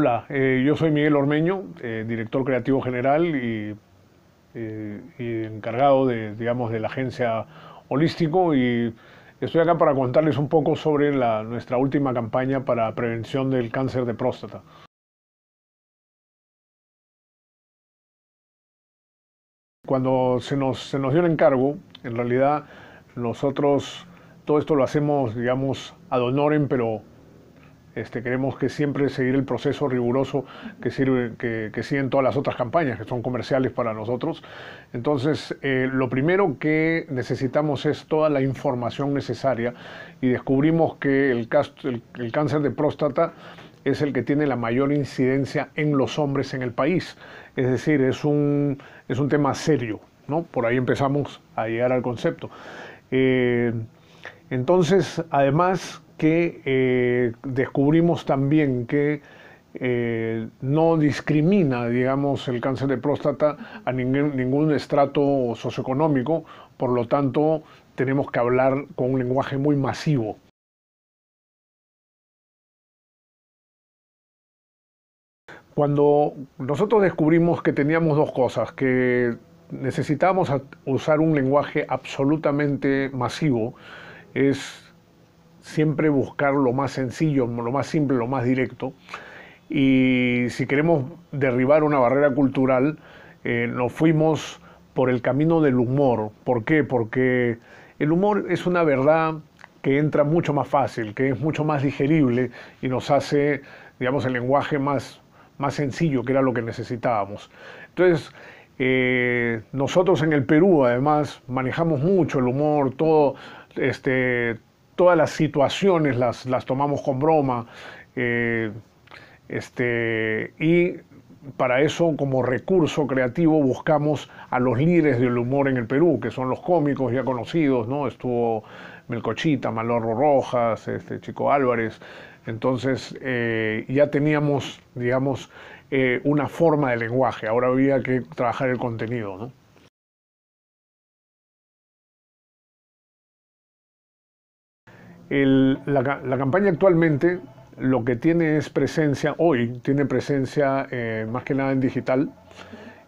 Hola, eh, yo soy Miguel Ormeño, eh, director creativo general y, eh, encargado de, la agencia Holístico y estoy acá para contarles un poco sobre nuestra última campaña para prevención del cáncer de próstata. Cuando se nos, se nos dio el encargo, en realidad nosotros todo esto lo hacemos, digamos, ad honorem, pero este, queremos que siempre seguir el proceso riguroso que, sirve, que, siguen todas las otras campañas, que son comerciales para nosotros. Entonces, eh, lo primero que necesitamos es toda la información necesaria y descubrimos que el, cáncer de próstata es el que tiene la mayor incidencia en los hombres en el país. Es decir, es un, es un tema serio, ¿no? Por ahí empezamos a llegar al concepto. Eh, entonces, además, que eh, descubrimos también que eh, no discrimina, digamos, el cáncer de próstata a ningún, ningún estrato socioeconómico, por lo tanto, tenemos que hablar con un lenguaje muy masivo. Cuando nosotros descubrimos que teníamos dos cosas, que necesitábamos usar un lenguaje absolutamente masivo, es siempre buscar lo más sencillo, lo más simple, lo más directo. Y si queremos derribar una barrera cultural, eh, nos fuimos por el camino del humor. ¿Por qué? Porque el humor es una verdad que entra mucho más fácil, que es mucho más digerible y nos hace, digamos, el lenguaje más, más sencillo, que era lo que necesitábamos. Entonces, eh, nosotros en el Perú, además, manejamos mucho el humor, todo, este, todas las situaciones las, las tomamos con broma. Eh, este, y para eso, como recurso creativo, buscamos a los líderes del humor en el Perú, que son los cómicos ya conocidos, ¿no? Estuvo Melcochita, Malorro Rojas, este, Chico Álvarez. Entonces, eh, ya teníamos, digamos, eh, una forma de lenguaje. Ahora había que trabajar el contenido, ¿no? la, campaña actualmente lo que tiene es presencia, hoy tiene presencia eh, más que nada en digital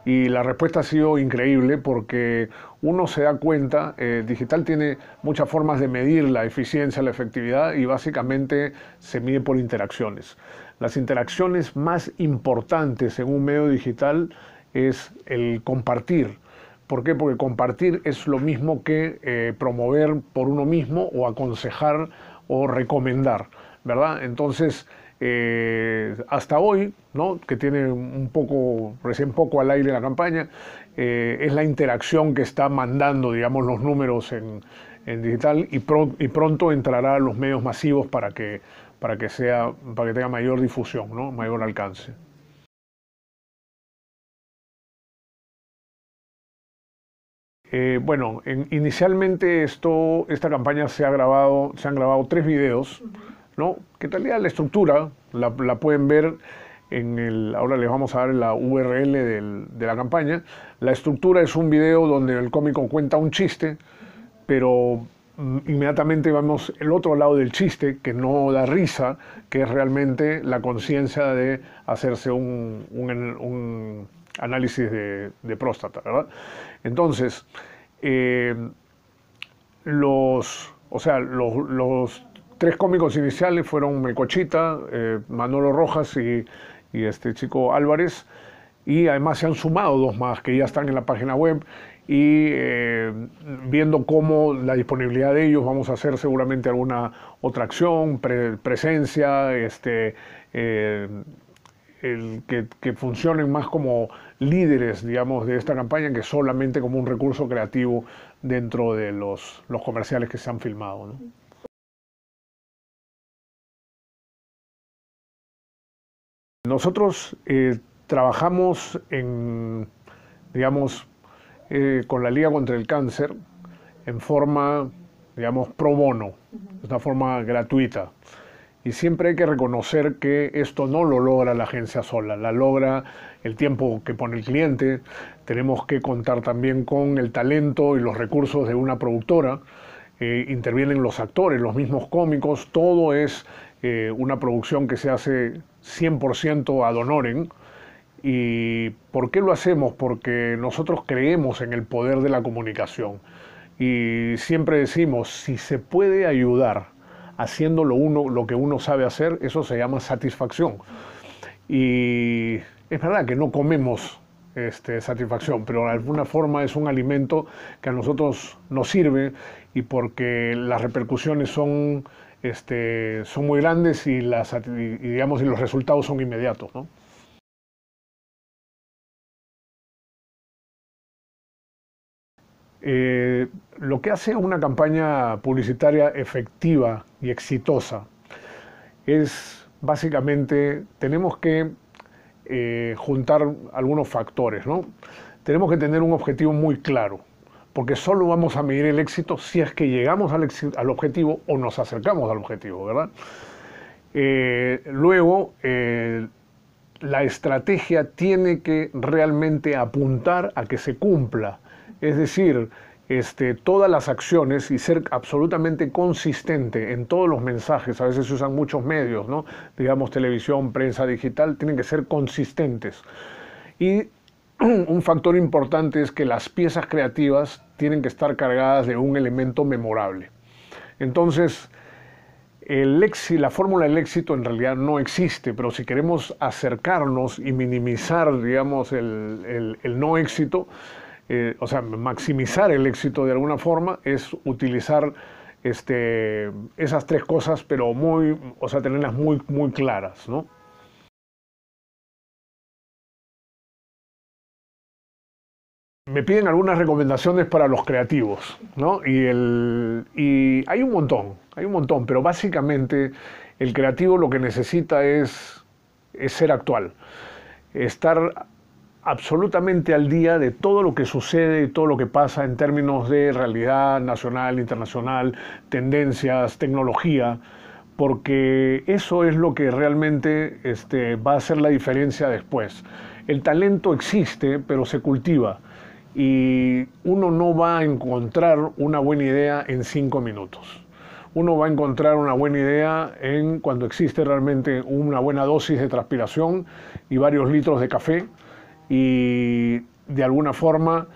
y la respuesta ha sido increíble porque uno se da cuenta, eh, digital tiene muchas formas de medir la eficiencia, la efectividad y básicamente se mide por interacciones. Las interacciones más importantes en un medio digital es el compartir, ¿Por qué? Porque compartir es lo mismo que eh, promover por uno mismo o aconsejar o recomendar, ¿verdad? Entonces, eh, hasta hoy, ¿no? que tiene un poco, recién poco al aire la campaña, eh, es la interacción que está mandando, digamos, los números en, digital y, y, pronto entrará a los medios masivos para que, para que, sea, para que tenga mayor difusión, ¿no? mayor alcance. Eh, bueno, inicialmente esto, esta campaña se ha grabado, se han grabado tres videos, ¿no? Que tal la estructura la, pueden ver en el, ahora les vamos a dar la URL de la campaña. La estructura es un video donde el cómico cuenta un chiste, pero mm, inmediatamente vamos el otro lado del chiste que no da risa, que es realmente la conciencia de hacerse un análisis de, próstata, ¿verdad? Entonces, eh, los, o sea, los, tres cómicos iniciales fueron Melcochita, eh, Manolo Rojas y, este chico Álvarez, y además se han sumado dos más que ya están en la página web y eh, viendo cómo la disponibilidad de ellos vamos a hacer seguramente alguna otra acción, presencia, este, eh, que, funcionen más como líderes, de esta campaña que solamente como un recurso creativo dentro de los, comerciales que se han filmado. Nosotros eh, trabajamos eh, con la Liga contra el Cáncer en forma, digamos, pro bono, de una forma gratuita. Y siempre hay que reconocer que esto no lo logra la agencia sola, la logra el tiempo que pone el cliente, tenemos que contar también con el talento y los recursos de una productora, eh, intervienen los actores, los mismos cómicos, todo es eh, una producción que se hace 100% ad honorem. ¿Y por qué lo hacemos? Porque nosotros creemos en el poder de la comunicación. Y siempre decimos, si se puede ayudar haciendo lo, uno, lo que uno sabe hacer, eso se llama satisfacción. Y es verdad que no comemos este, satisfacción, pero de alguna forma es un alimento que a nosotros nos sirve y porque las repercusiones son, este, son muy grandes y, digamos, y los resultados son inmediatos. ¿no? Eh, lo que hace una campaña publicitaria efectiva y exitosa es básicamente tenemos que eh, juntar algunos factores, ¿no? Tenemos que tener un objetivo muy claro, porque solo vamos a medir el éxito si es que llegamos al, objetivo o nos acercamos al objetivo, ¿verdad? Eh, luego, eh, la estrategia tiene que realmente apuntar a que se cumpla, es decir, este, todas las acciones y ser absolutamente consistente en todos los mensajes. A veces se usan muchos medios, ¿no? digamos televisión, prensa digital, tienen que ser consistentes. Y un factor importante es que las piezas creativas tienen que estar cargadas de un elemento memorable. Entonces, el la fórmula del éxito en realidad no existe, pero si queremos acercarnos y minimizar, digamos, el no éxito, eh, o sea, maximizar el éxito de alguna forma es utilizar este, esas tres cosas, pero muy, o sea, tenerlas muy, muy claras, me piden algunas recomendaciones para los creativos, Y, el, y hay un montón, hay un montón, pero básicamente el creativo lo que necesita es, es ser actual, estar absolutamente al día de todo lo que sucede y todo lo que pasa en términos de realidad nacional, internacional, tendencias, tecnología, porque eso es lo que realmente este, va a hacer la diferencia después. El talento existe, pero se cultiva y uno no va a encontrar una buena idea en cinco minutos. Uno va a encontrar una buena idea en cuando existe realmente una buena dosis de transpiración y varios litros de café y de alguna forma,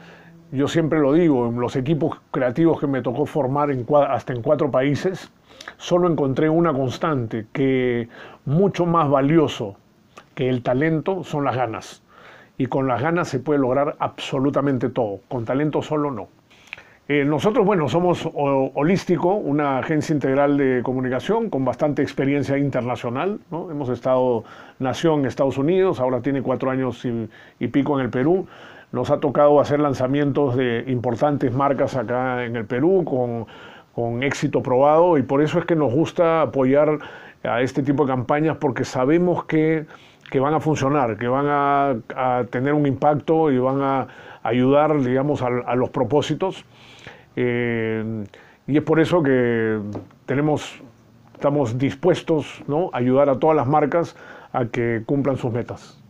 yo siempre lo digo, en los equipos creativos que me tocó formar hasta en cuatro países, solo encontré una constante, que mucho más valioso que el talento son las ganas. Y con las ganas se puede lograr absolutamente todo, con talento solo no. Eh, nosotros, bueno, somos Holístico, una agencia integral de comunicación con bastante experiencia internacional. ¿no? Hemos estado, nación en Estados Unidos, ahora tiene cuatro años y, pico en el Perú. Nos ha tocado hacer lanzamientos de importantes marcas acá en el Perú con, éxito probado y por eso es que nos gusta apoyar a este tipo de campañas porque sabemos que que van a funcionar, que van a, tener un impacto y van a, ayudar, digamos, a, los propósitos. Eh, y es por eso que tenemos, estamos dispuestos a ayudar a todas las marcas a que cumplan sus metas.